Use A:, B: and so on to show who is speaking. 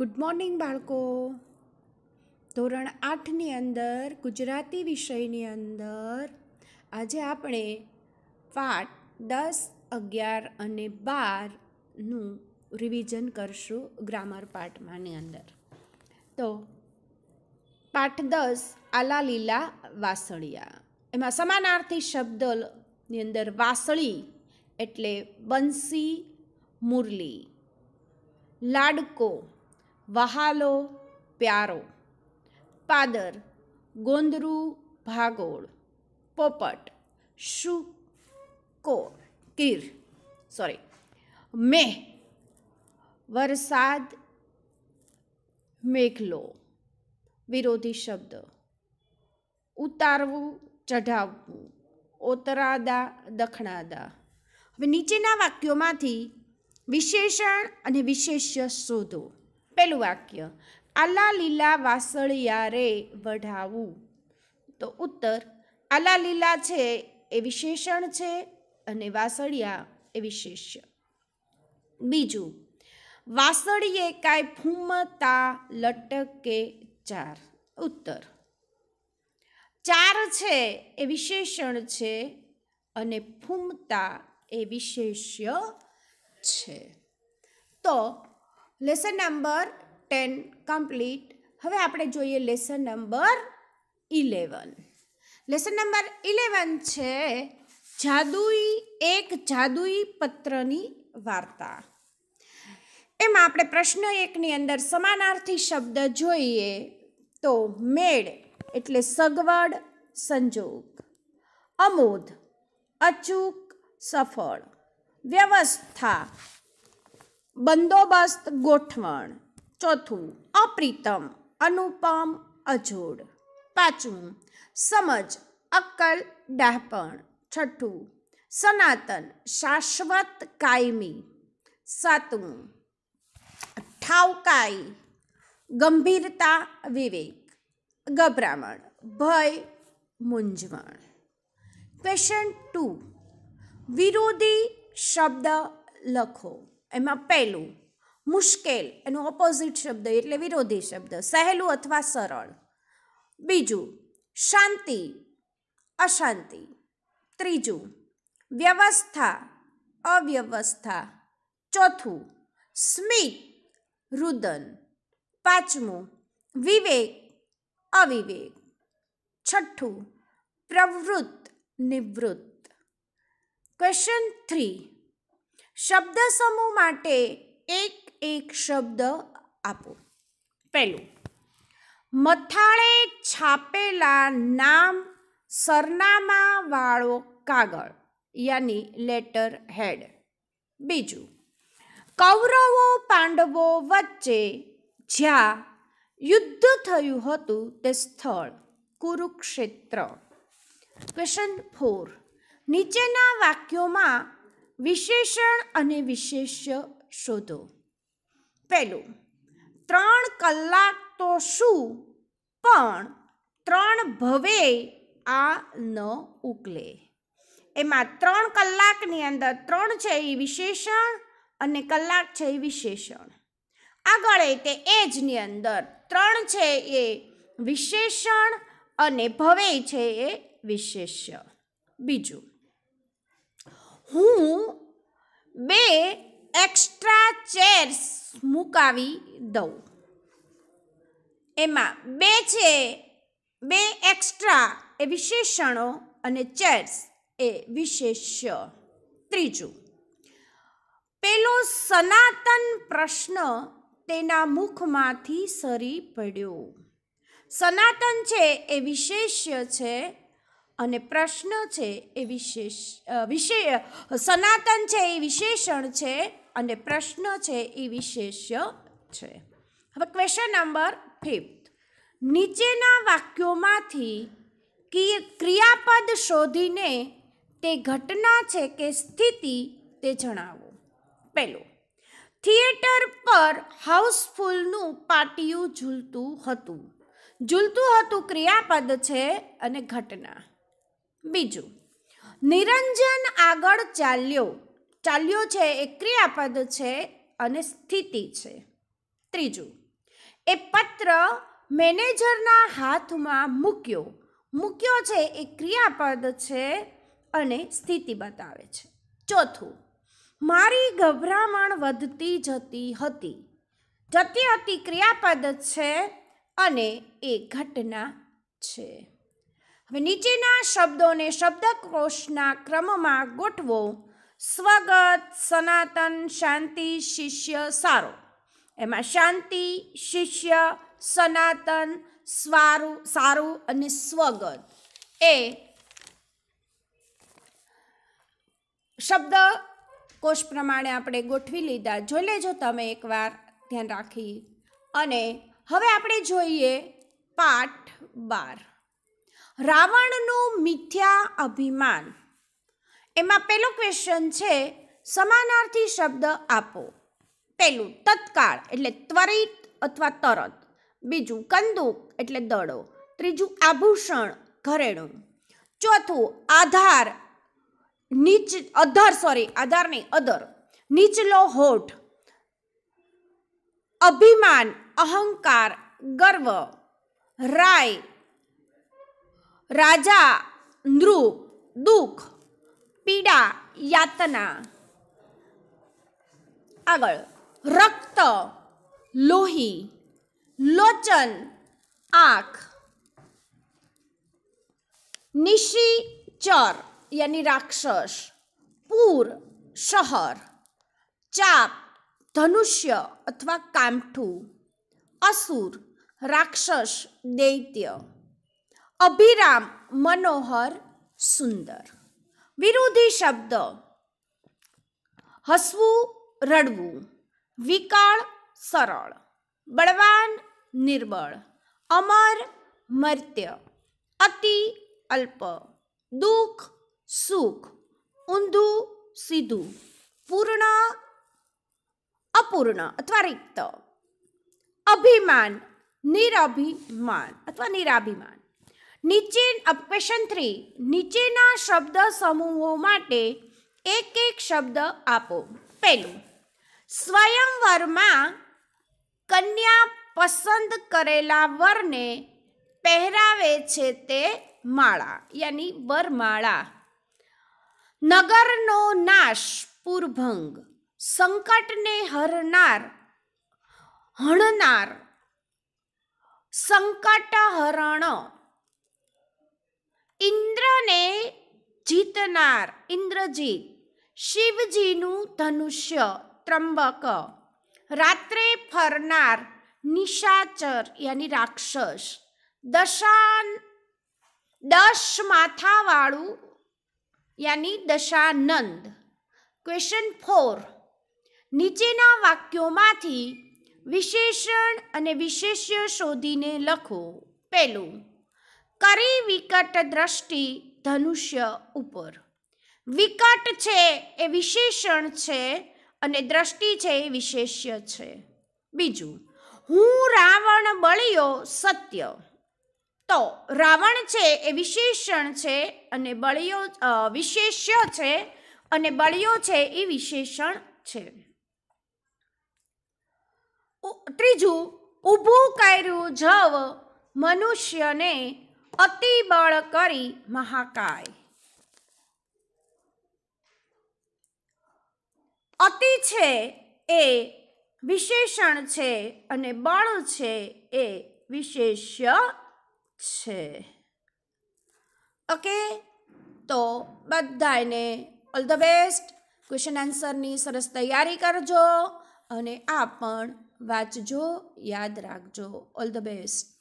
A: good morning બાળકો ધોરણ આઠની અંદર ગુજરાતી વિષયની અંદર આજે આપણે પાઠ દસ અગિયાર અને બારનું રિવિઝન કરશું ગ્રામર પાઠમાંની અંદર તો પાઠ દસ આલા લીલા વાસળિયા એમાં સમાનાર્થી શબ્દની અંદર વાસળી એટલે બંસી મુરલી લાડકો વહાલો પ્યારો પાદર ગોંદરું ભાગોળ પોપટ શુ કો કીર સોરી મેં વરસાદ મેઘલો વિરોધી શબ્દ ઉતારવું ચઢાવવું ઓતરાદા દખણાદા હવે નીચેના વાક્યોમાંથી વિશેષણ અને વિશેષ્ય શોધો પહેલું વાક્ય આલા લીલા વાસળિયા રે વઢાવું તો ઉત્તર આલા લીલા છે એ વિશેષણ છે અને વાસળિયા એ વિશેષ્ય બીજું વાસળીએ કાંઈ ફૂમતા લટકે ચાર ઉત્તર ચાર છે એ વિશેષણ છે અને ફૂમતા એ વિશેષ્ય છે તો લેસન નંબર ટેન કમ્પ્લીટ હવે આપણે જોઈએ lesson number eleven lesson number eleven છે જાદુઈ એક જાદુઈ પત્રની વાર્તા એમાં આપણે પ્રશ્ન એકની અંદર સમાનાર્થી શબ્દ જોઈએ તો મેળ એટલે સગવડ સંજોગ અમોદ અચૂક સફળ વ્યવસ્થા બંદોબસ્ત ગોઠવણ ચોથું અપ્રિતમ અનુપમ અજોડ પાંચમું સમજ અક્કલ ડાહપણ છઠ્ઠું સનાતન શાશ્વત કાયમી સાતમું ઠાવકાઈ ગંભીરતા વિવેક ગભરામણ ભય મૂંઝવણ ક્વેશ્ચન ટુ વિરોધી શબ્દ લખો એમાં પહેલું મુશ્કેલ એનો ઓપોઝિટ શબ્દ એટલે વિરોધી શબ્દ સહેલું અથવા સરળ બીજું શાંતિ અશાંતિ ત્રીજું વ્યવસ્થા અવ્યવસ્થા ચોથું સ્મિત રુદન પાંચમું વિવેક અવિવેક છઠ્ઠું પ્રવૃત્ત નિવૃત્ત ક્વેશ્ચન થ્રી શબ્દ સમૂહ માટે એક એક શબ્દ આપો પહેલું મથાળે છાપેલા નામ સરનામાવાળો કાગળ યાની લેટર હેડ બીજું કૌરવો પાંડવો વચ્ચે જ્યાં યુદ્ધ થયું હતું તે સ્થળ કુરુક્ષેત્ર ક્વેશ્ચન ફોર નીચેના વાક્યોમાં વિશેષણ અને વિશેષ્ય શોધો પહેલું ત્રણ કલાક તો શું પણ ત્રણ ભવે આ ન ઉકલે એમાં ત્રણ કલાકની અંદર ત્રણ છે એ વિશેષણ અને કલાક છે એ વિશેષણ આગળ તે એજની અંદર ત્રણ છે એ વિશેષણ અને ભવે છે એ વિશેષ્ય બીજું હું બે એક્સ્ટ્રા ચેર્સ મુકાવી દઉં એમાં બે છે બે એક્સ્ટ્રા એ વિશેષણો અને ચેર્સ એ વિશેષ ત્રીજું પેલો સનાતન પ્રશ્ન તેના મુખમાંથી સરી પડ્યો સનાતન છે એ વિશેષ્ય છે અને પ્રશ્ન છે એ વિશેષ વિશે સનાતન છે એ વિશેષણ છે અને પ્રશ્ન છે એ વિશેષ્ય છે હવે ક્વેશ્ચન નંબર ફિફ્થ નીચેના વાક્યોમાંથી ક્રિયાપદ શોધીને તે ઘટના છે કે સ્થિતિ તે જણાવો પહેલું થિયેટર પર હાઉસફુલનું પાટિયું ઝૂલતું હતું ઝૂલતું હતું ક્રિયાપદ છે અને ઘટના બીજું નિરંજન આગળ ચાલ્યો ચાલ્યો છે એ ક્રિયાપદ છે અને સ્થિતિ છે ત્રીજું એ પત્ર મેનેજરના હાથમાં મૂક્યો મૂક્યો છે એ ક્રિયાપદ છે અને સ્થિતિ બતાવે છે ચોથું મારી ગભરામણ વધતી જતી હતી જતી હતી ક્રિયાપદ છે અને એ ઘટના છે હવે નીચેના શબ્દોને શબ્દકોશના ક્રમમાં ગોઠવો સ્વગત સનાતન શાંતિ શિષ્ય સારો એમાં શાંતિ શિષ્ય સનાતન સ્વારું સારું અને સ્વગત એ શબ્દ કોષ પ્રમાણે આપણે ગોઠવી લીધા જોઈ લેજો તમે એકવાર ધ્યાન રાખી અને હવે આપણે જોઈએ પાઠ બાર રાવણનું મિથ્યા અભિમાન એમાં પહેલો ક્વેશ્ચન છે સમાનાર્થી શબ્દ આપો પહેલું તત્કાળ એટલે ત્વરિત અથવા તરત બીજું કંદુક એટલે દડો ત્રીજું આભૂષણ ઘરેણું ચોથું આધાર નીચ અધર સોરી આધાર નહીં અધર નીચલો હોઠ અભિમાન અહંકાર ગર્વ રાય રાજા નૃપ દુઃખ પીડા યાતના આગળ રક્ત લોહી લોચન આંખ નિશીચર યાની રાક્ષસ પૂર શહર ચાપ ધનુષ્ય અથવા કામઠું અસુર રાક્ષસ દૈત્ય અભિરામ મનોહર સુંદર વિરોધી શબ્દ હસવું રડવું વિકાળ સરળ બળવાન નિર્બળ અમર મર્ત્ય અતિ અલ્પ દુઃખ સુખ ઊંધું સીધું પૂર્ણ અપૂર્ણ અથવા રિક્ત અભિમાન નિરભિમાન અથવા નિરાભિમાન નીચે ક્વેશ્ચન થ્રી નીચેના શબ્દ સમૂહો માટે એક એક શબ્દ આપો પહેલું સ્વયંવરમાં કન્યા પસંદ કરેલા વરને પહેરાવે છે તે માળા યાની વરમાળા નગરનો નાશ પૂરભંગ સંકટને હરનાર હણનાર સંકટ હરણ ઇન્દ્રને જીતનાર ઇન્દ્રજીત શિવજીનું ધનુષ્ય ત્રંબક રાત્રે ફરનાર નિશાચર યાની રાક્ષસ દશાન દશ માથાવાળું યાની દશાનંદ ક્વેશ્ચન ફોર નીચેના વાક્યોમાંથી વિશેષણ અને વિશેષ્ય શોધીને લખો પહેલું કરી વિકટ દ્રષ્ટિ ધનુષ્ય ઉપર વિકટ છે એ વિશેષણ છે અને દ્રષ્ટિ છે એ વિશેષ્ય છે બીજું હું રાવણ બળ્યો સત્ય તો રાવણ છે એ વિશેષણ છે અને બળ્યો વિશેષ્ય છે અને બળ્યો છે એ વિશેષણ છે ત્રીજું ઊભું કર્યું જવ મનુષ્યને અતિ બળ કરી મહાકાય અતિ છે એ વિશેષણ છે અને બળ છે એ વિશેષ્ય છે ઓકે તો બધાને ઓલ ધ બેસ્ટ ક્વેશ્ચન આન્સરની સરસ તૈયારી કરજો અને આ પણ વાંચજો યાદ રાખજો ઓલ ધ બેસ્ટ